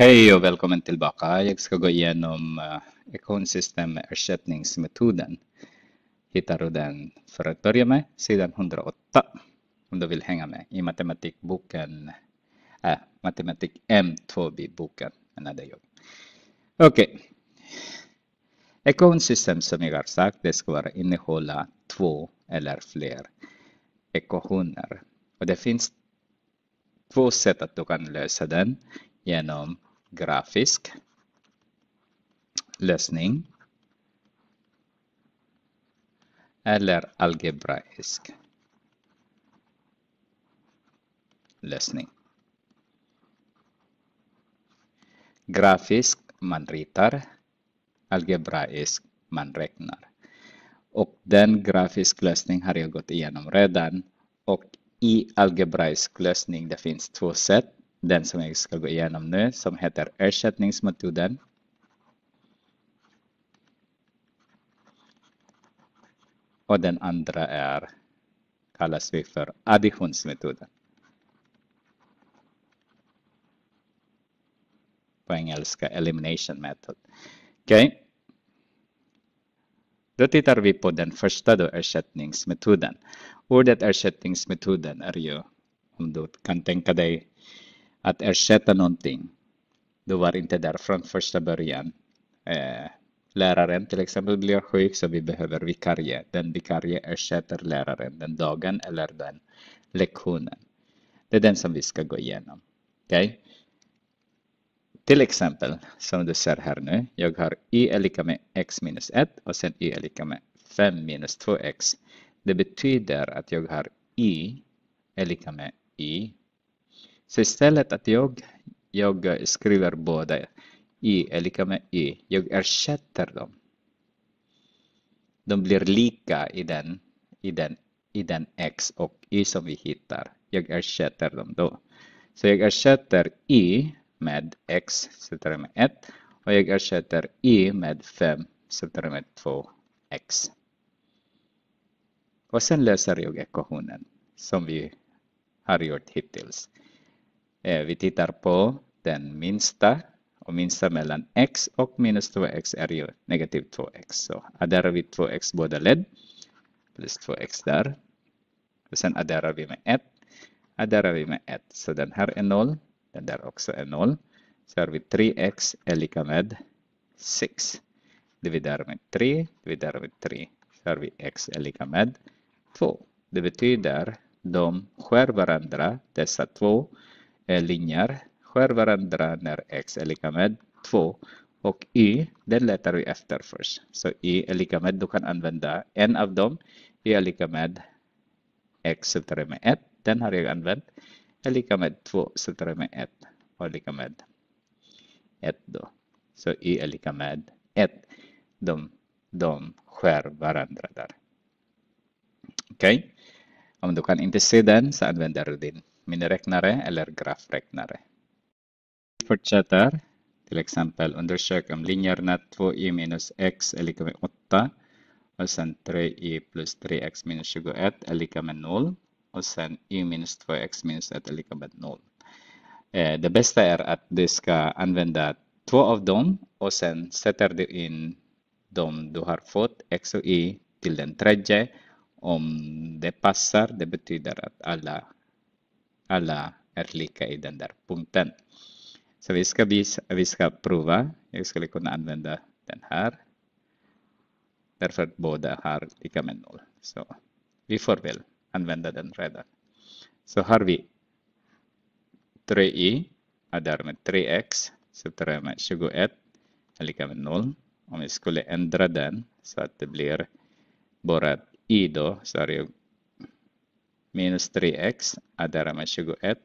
Hej och välkommen tillbaka. Jag ska gå igenom uh, eh, ekonsystem Hittar du den för att börja med sidan 108 om du vill hänga med i matematikboken, äh, matematik M2B-boken Okej. Okay. Ekonsystem som jag har sagt, det ska vara innehålla två eller fler ekvationer. Och det finns två sätt att du kan lösa den genom grafisk lösning eller algebraisk lösning. Grafisk man ritar, algebraisk man räknar. Och den grafisk lösning har jag gått igenom redan och i algebraisk lösning det finns två sätt den som jag ska gå igenom nu som heter ersättningsmetoden. Och den andra är, kallas vi för additionsmetoden. På engelska elimination method. Okay. Då tittar vi på den första då, ersättningsmetoden. Ordet ersättningsmetoden är ju, om du kan tänka dig att ersätta någonting. Du var inte där från första början. Eh, läraren till exempel blir sjuk så vi behöver vikarie. Den vikarie ersätter läraren den dagen eller den lektionen. Det är den som vi ska gå igenom. Okay? Till exempel, som du ser här nu, jag har y är lika med x minus 1 och sen y är lika med 5 minus 2x. Det betyder att jag har y är lika med y så istället att jag, jag skriver båda i är lika med y. jag ersätter dem. De blir lika i den, i den, i den x och y som vi hittar. Jag ersätter dem då. Så jag ersätter i med x, sätter med 1 och jag ersätter i med 5, sätter med 2x. Och sen löser jag ekvationen som vi har gjort hittills. Eh, vi tittar på den minsta och minsta mellan x och minus 2x är ju negativ 2x. Så adderar vi 2x båda led plus 2x där. Och sen adderar vi med 1. Adderar vi med 1. Så den här är 0. Den där också är 0. Så har vi 3x är lika med 6. Dividerar med 3. Dividerar med 3. Så har vi x är lika med 2. Det betyder de skär varandra, dessa två linjer. Skär varandra när x är lika med 2. Och y, den letar vi efter först. Så y är lika med, du kan använda en av dem. y är lika med x subtraherat med 1. Den har jag använt. är lika med 2 subtraherat med 1. Och lika med 1 då. Så y är lika med 1. De, de skär varandra där. Okej. Okay. Om du kan inte se den så använder du din miniräknare eller grafräknare. re. Fortsätter. Till exempel undersök om linjerna 2 y minus x är lika med 8 och sen 3 y plus 3x minus 21 är lika med 0 och sen y minus 2x minus 1 är lika med 0. Eh, det bästa är att du ska använda två av dem och sen sätter du in de du har fått, x och y, till den tredje om det passar, det betyder att alla, alla är lika i den där punkten. Så vi ska, visa, vi ska prova. Jag skulle kunna använda den här. Därför att båda har lika med noll. Så vi får väl använda den redan. Så har vi 3i och därmed 3x, så 3 med 21 är lika med 0. Om vi skulle ändra den så att det blir bara i då, så är det ju minus 3x adarar med 21.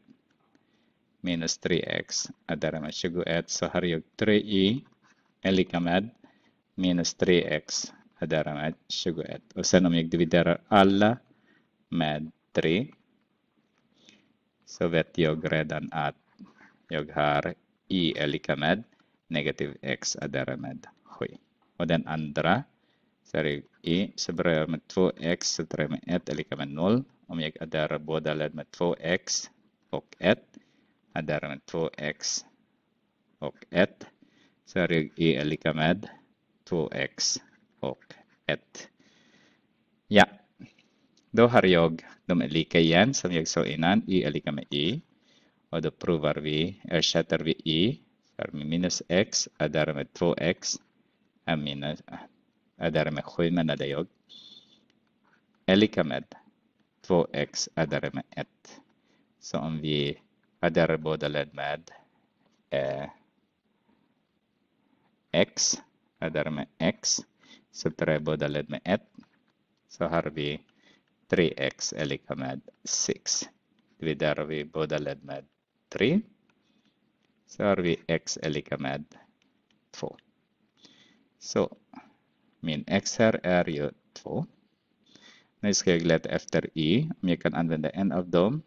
Minus 3x adarar med 21 så har jag e 3i är lika med minus 3x adarar med 21. Och sen om jag dividerar alla med 3 så vet jag redan att jag har i är lika med negativ x adarar med 7. Och den andra Dari i så börjar med 2x, så tar jag med 1 är lika med 0. Om jag adderar båda led med 2x och 1, adderar med 2x och 1, så är jag i är lika med 2x och 1. Ja, då har jag, de är lika igen som jag sa innan, i är lika med i. Och då provar vi, ersätter vi i, för minus x, adderar med 2x, är minus är därmed 7 menade jag, är lika med 2x är därmed 1. Så om vi addar båda led med eh, x är därmed x, subtraherar båda led med 1, så har vi 3x är lika med 6. Dividerar vi båda led med 3 så har vi x är lika med 2. Så min x här är ju 2. Nu ska jag leta efter Y, om jag kan använda en av dem.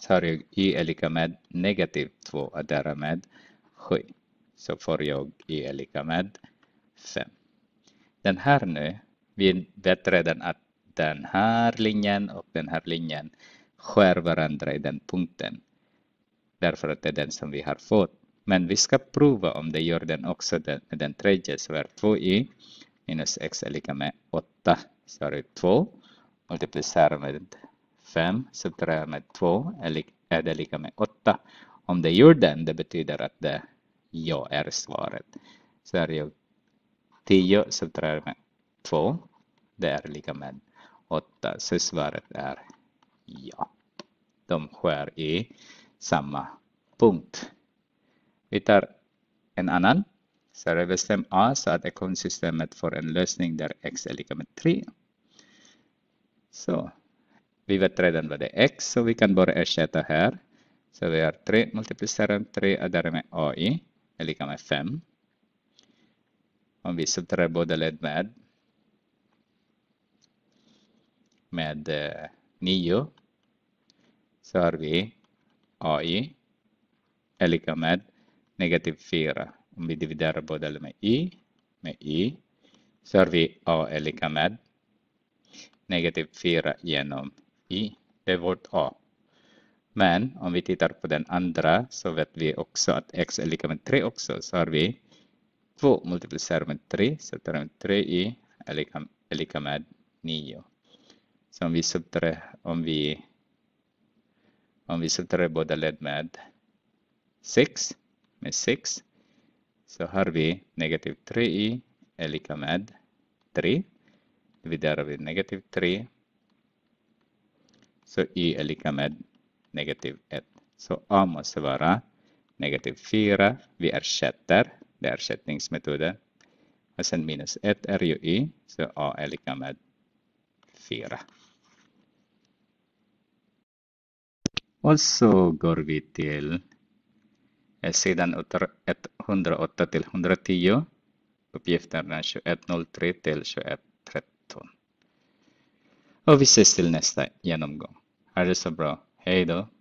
Så har jag i är lika med negativ 2 och därmed 7. Så får jag Y är lika med 5. Den här nu, vi vet redan att den här linjen och den här linjen skär varandra i den punkten. Därför att det är den som vi har fått. Men vi ska prova om det gör den också den, den tredje så är 2 y minus x är lika med 8 så har du 2 multiplicerar med 5 subtraherar med 2 är, li, är det lika med 8. Om det gör den det betyder att det ja är svaret. Så är det 10 subtraherar med 2 det är lika med 8 så svaret är ja. De skär i samma punkt. Hittar en annan. Så överstäm A så att ekvationssystemet får en lösning där x är lika med 3. Så vi vet redan vad det är x, så vi kan bara ersätta här. Så vi har 3 multiplicerat 3 och därmed AI är lika med 5. Om vi subtraherar båda led med med 9 eh, så har vi AI är lika med negativ 4. Om vi dividerar båda med i, med i, så har vi a är lika med negativ 4 genom i. Det är vårt a. Men om vi tittar på den andra så vet vi också att x är lika med 3 också. Så har vi 2 multiplicerat med 3. Så termen 3i är lika, är lika med 9. Så om vi subtraherar, om vi, om vi subtraherar båda led med 6 med 6. Så har vi negativ 3i är lika med 3. Dividerar vi negativ 3. Så i är lika med negativ 1. Så a måste vara negativ 4. Vi ersätter. Det är ersättningsmetoden. Och sen minus 1 är ju i. Så a är lika med 4. Och så går vi till sidan 108 till 110, uppgifterna 2103 till 2113. Och vi ses till nästa genomgång. Ha det så bra. Hej då!